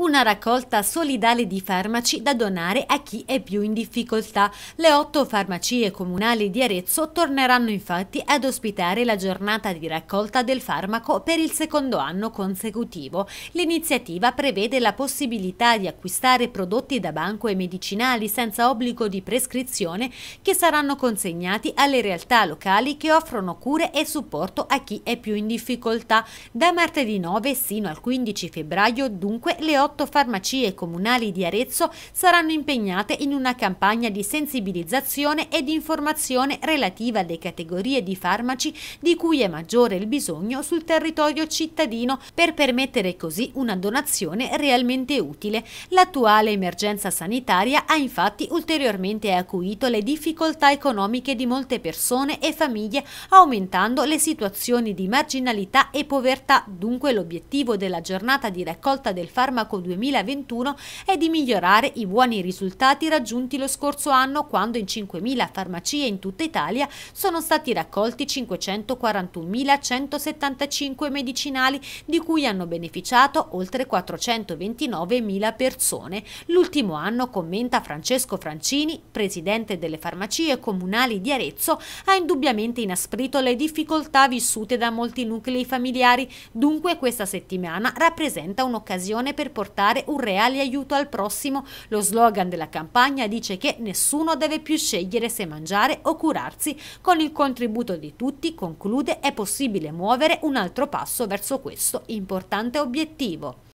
una raccolta solidale di farmaci da donare a chi è più in difficoltà. Le otto farmacie comunali di Arezzo torneranno infatti ad ospitare la giornata di raccolta del farmaco per il secondo anno consecutivo. L'iniziativa prevede la possibilità di acquistare prodotti da banco e medicinali senza obbligo di prescrizione che saranno consegnati alle realtà locali che offrono cure e supporto a chi è più in difficoltà. Da martedì 9 sino al 15 febbraio dunque le 8 48 farmacie comunali di Arezzo saranno impegnate in una campagna di sensibilizzazione ed informazione relativa alle categorie di farmaci di cui è maggiore il bisogno sul territorio cittadino per permettere così una donazione realmente utile. L'attuale emergenza sanitaria ha infatti ulteriormente acuito le difficoltà economiche di molte persone e famiglie aumentando le situazioni di marginalità e povertà, dunque l'obiettivo della giornata di raccolta del farmaco Monaco 2021 è di migliorare i buoni risultati raggiunti lo scorso anno quando in 5.000 farmacie in tutta Italia sono stati raccolti 541.175 medicinali di cui hanno beneficiato oltre 429.000 persone. L'ultimo anno, commenta Francesco Francini, presidente delle farmacie comunali di Arezzo, ha indubbiamente inasprito le difficoltà vissute da molti nuclei familiari, dunque questa settimana rappresenta un'occasione per poter portare un reale aiuto al prossimo. Lo slogan della campagna dice che nessuno deve più scegliere se mangiare o curarsi. Con il contributo di tutti, conclude, è possibile muovere un altro passo verso questo importante obiettivo.